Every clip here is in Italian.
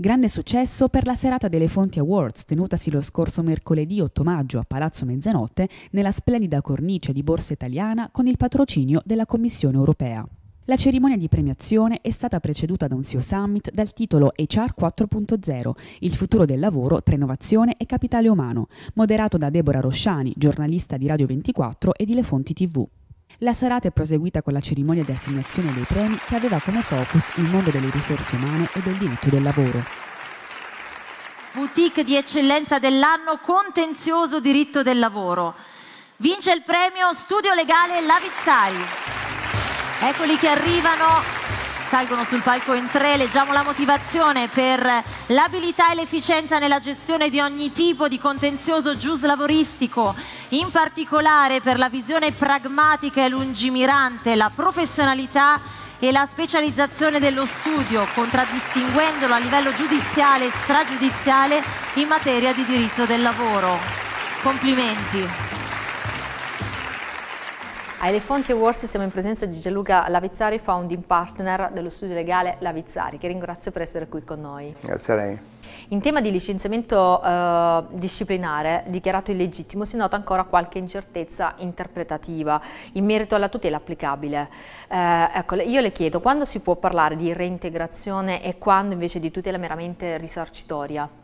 Grande successo per la serata delle Fonti Awards tenutasi lo scorso mercoledì 8 maggio a Palazzo Mezzanotte nella splendida cornice di Borsa Italiana con il patrocinio della Commissione europea. La cerimonia di premiazione è stata preceduta da un CEO Summit dal titolo HR 4.0, il futuro del lavoro tra innovazione e capitale umano, moderato da Deborah Rosciani, giornalista di Radio 24 e di Le Fonti TV. La serata è proseguita con la cerimonia di assegnazione dei premi che aveva come focus il mondo delle risorse umane e del diritto del lavoro. Boutique di eccellenza dell'anno contenzioso diritto del lavoro. Vince il premio Studio Legale Lavizzai. Eccoli che arrivano salgono sul palco in tre, leggiamo la motivazione per l'abilità e l'efficienza nella gestione di ogni tipo di contenzioso giuslavoristico, in particolare per la visione pragmatica e lungimirante, la professionalità e la specializzazione dello studio, contraddistinguendolo a livello giudiziale e stragiudiziale in materia di diritto del lavoro. Complimenti. A Elefonti Awards siamo in presenza di Gianluca Lavizzari, founding partner dello studio legale Lavizzari, che ringrazio per essere qui con noi. Grazie a lei. In tema di licenziamento eh, disciplinare dichiarato illegittimo si nota ancora qualche incertezza interpretativa in merito alla tutela applicabile. Eh, ecco, io le chiedo quando si può parlare di reintegrazione e quando invece di tutela meramente risarcitoria?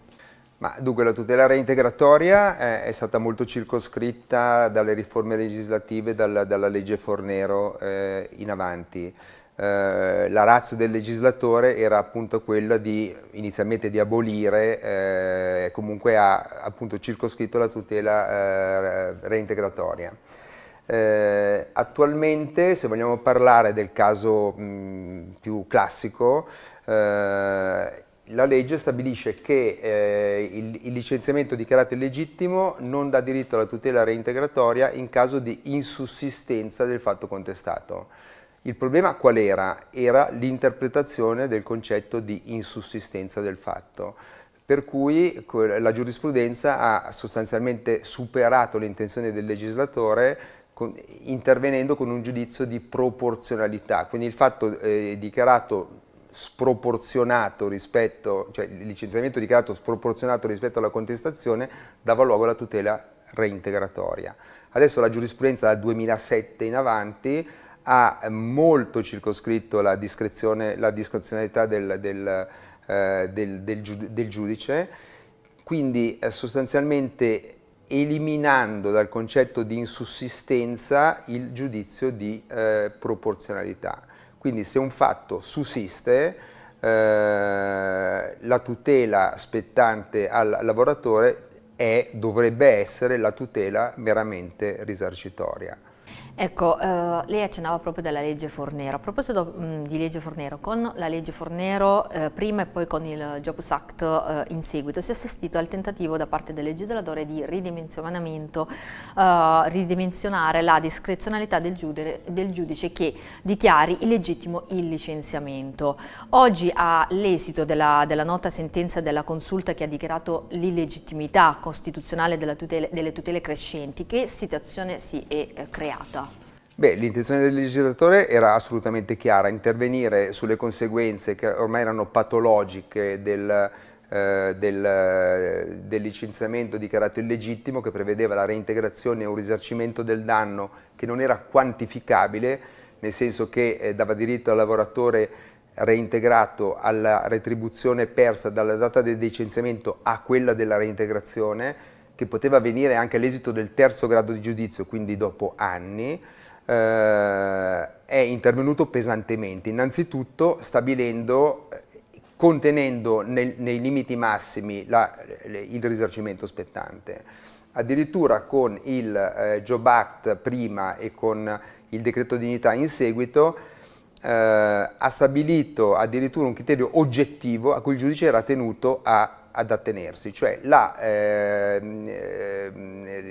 Ma dunque la tutela reintegratoria è, eh, è, stata molto circoscritta dalle riforme legislative, dalla, dalla legge Fornero eh, in avanti. Eh, la razza del legislatore era appunto quella di inizialmente di abolire, eh, comunque ha appunto circoscritto la tutela eh, reintegratoria. Eh, attualmente, se vogliamo parlare del caso mh, più classico, eh, la legge stabilisce che eh, il, il, licenziamento dichiarato illegittimo non dà diritto alla tutela reintegratoria in caso di insussistenza del fatto contestato. Il problema qual era? Era l'interpretazione del concetto di insussistenza del fatto, per cui la giurisprudenza ha sostanzialmente superato l'intenzione del legislatore con, intervenendo con un giudizio di proporzionalità, quindi il fatto eh, dichiarato sproporzionato rispetto, cioè il licenziamento dichiarato sproporzionato rispetto alla contestazione dava luogo alla tutela reintegratoria. Adesso la giurisprudenza dal 2007 in avanti ha molto circoscritto la, la discrezionalità del, del, eh, del, del giudice, quindi eh, sostanzialmente eliminando dal concetto di insussistenza il giudizio di eh, proporzionalità. Quindi se un fatto sussiste, eh, la tutela spettante al lavoratore è, dovrebbe essere la tutela meramente risarcitoria. Ecco, eh, lei accennava proprio della legge Fornero. A proposito mh, mm, di legge Fornero, con la legge Fornero eh, prima e poi con il Jobs Act eh, in seguito si è assistito al tentativo da parte del legislatore di ridimensionamento, eh, ridimensionare la discrezionalità del giudice, del giudice, che dichiari illegittimo il licenziamento. Oggi all'esito della, della, nota sentenza della consulta che ha dichiarato l'illegittimità costituzionale tutele, delle tutele crescenti, che situazione si è eh, creata? Beh, l'intenzione del legislatore era assolutamente chiara, intervenire sulle conseguenze che ormai erano patologiche del, eh, del, eh, del, licenziamento dichiarato illegittimo che prevedeva la reintegrazione o un risarcimento del danno che non era quantificabile, nel senso che eh, dava diritto al lavoratore reintegrato alla retribuzione persa dalla data del licenziamento a quella della reintegrazione, che poteva avvenire anche all'esito del terzo grado di giudizio, quindi dopo anni, eh, è intervenuto pesantemente, innanzitutto stabilendo, eh, contenendo nel, nei limiti massimi la, il risarcimento spettante. Addirittura con il eh, Job Act prima e con il decreto dignità in seguito, eh, ha stabilito addirittura un criterio oggettivo a cui il giudice era tenuto a ad attenersi, cioè la, eh,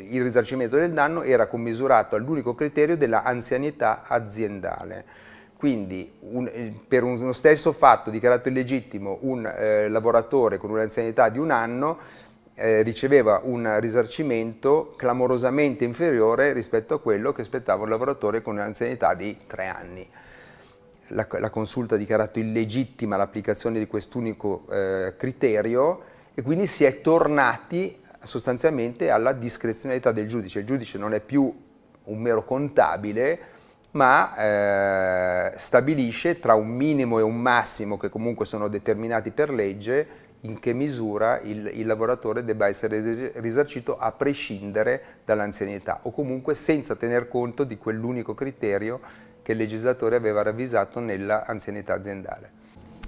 il risarcimento del danno era commisurato all'unico criterio della anzianità aziendale. Quindi un, eh, per uno stesso fatto dichiarato illegittimo un eh, lavoratore con un'anzianità di un anno eh, riceveva un risarcimento clamorosamente inferiore rispetto a quello che aspettava un lavoratore con un'anzianità di tre anni. La, la consulta ha dichiarato illegittima l'applicazione di quest'unico eh, criterio e quindi si è tornati sostanzialmente alla discrezionalità del giudice. Il giudice non è più un mero contabile, ma eh, stabilisce tra un minimo e un massimo che comunque sono determinati per legge in che misura il, il lavoratore debba essere risarcito a prescindere dall'anzianità o comunque senza tener conto di quell'unico criterio che il legislatore aveva ravvisato nell'anzianità aziendale.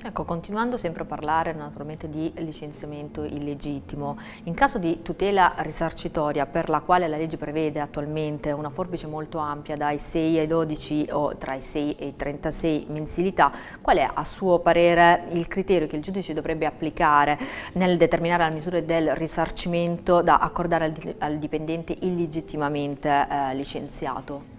Ecco, continuando sempre a parlare naturalmente di licenziamento illegittimo, in caso di tutela risarcitoria per la quale la legge prevede attualmente una forbice molto ampia dai 6 ai 12 o tra i 6 e i 36 mensilità, qual è a suo parere il criterio che il giudice dovrebbe applicare nel determinare la misura del risarcimento da accordare al, dipendente illegittimamente eh, licenziato?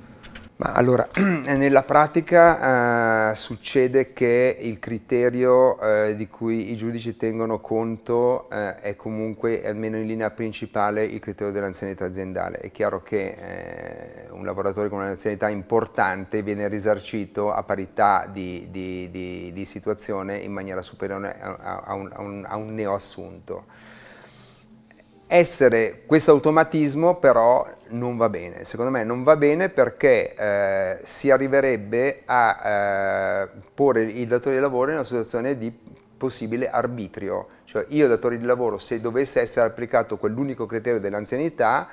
Ma allora, nella pratica eh, succede che il criterio eh, di cui i giudici tengono conto eh, è comunque, almeno in linea principale, il criterio dell'anzianità aziendale. È chiaro che eh, un lavoratore con un'anzianità importante viene risarcito a parità di, di, di, di situazione in maniera superiore a, a, un, a un, a un neoassunto essere questo automatismo però non va bene, secondo me non va bene perché eh, si arriverebbe a eh, porre il datore di lavoro in una situazione di possibile arbitrio, cioè io datore di lavoro se dovesse essere applicato quell'unico criterio dell'anzianità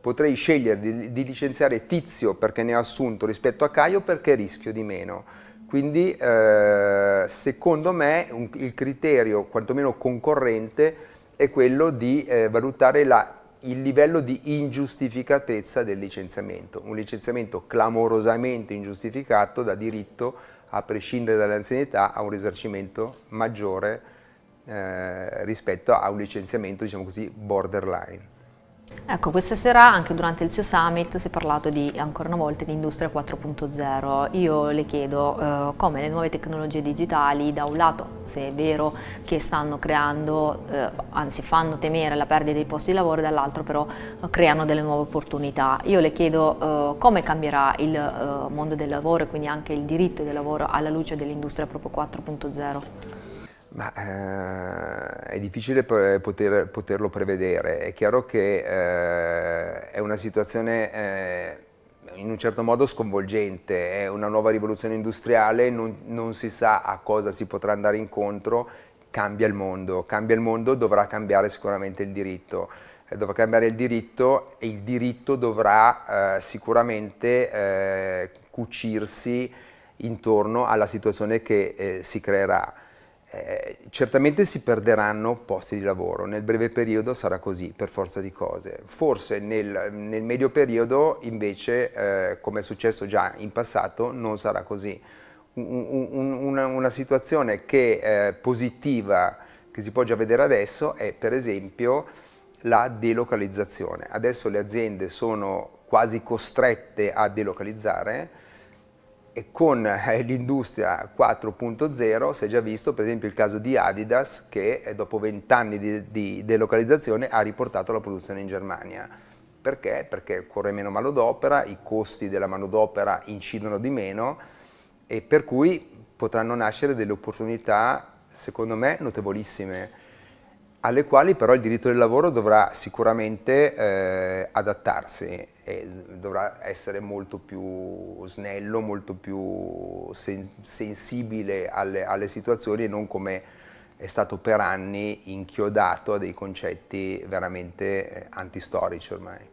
potrei scegliere di, di, licenziare Tizio perché ne ho assunto rispetto a Caio perché rischio di meno. Quindi eh, secondo me un, il criterio quantomeno concorrente è quello di eh, valutare la, il livello di ingiustificatezza del licenziamento, un licenziamento clamorosamente ingiustificato da diritto, a prescindere dall'anzianità, a un risarcimento maggiore eh, rispetto a un licenziamento, diciamo così, borderline. Ecco, questa sera anche durante il suo summit si è parlato di, ancora una volta di Industria 4.0. Io le chiedo eh, come le nuove tecnologie digitali, da un lato se è vero che stanno creando, eh, anzi fanno temere la perdita dei posti di lavoro, dall'altro però eh, creano delle nuove opportunità. Io le chiedo eh, come cambierà il eh, mondo del lavoro e quindi anche il diritto del lavoro alla luce dell'Industria 4.0. Ma eh, è difficile eh, poter, poterlo prevedere, è chiaro che eh, è una situazione eh, in un certo modo sconvolgente, è una nuova rivoluzione industriale, non, non, si sa a cosa si potrà andare incontro, cambia il mondo, cambia il mondo, dovrà cambiare sicuramente il diritto, eh, dovrà cambiare il diritto e il diritto dovrà eh, sicuramente cucirsi intorno alla situazione che si creerà eh, certamente si perderanno posti di lavoro, nel breve periodo sarà così per forza di cose, forse nel, nel medio periodo invece, eh, come è successo già in passato, non sarà così. Un, un, una, una, situazione che eh, positiva che si può già vedere adesso è per esempio la delocalizzazione. Adesso le aziende sono quasi costrette a delocalizzare, con eh, l'industria 4.0 si è già visto per esempio il caso di Adidas che eh, dopo 20 anni di, di delocalizzazione ha riportato la produzione in Germania. Perché? Perché occorre meno manodopera, i costi della manodopera incidono di meno e per cui potranno nascere delle opportunità secondo me notevolissime alle quali però il diritto del lavoro dovrà sicuramente eh, adattarsi eh, dovrà essere molto più snello, molto più sen sensibile alle, alle situazioni e non come è stato per anni inchiodato a dei concetti veramente eh, antistorici ormai.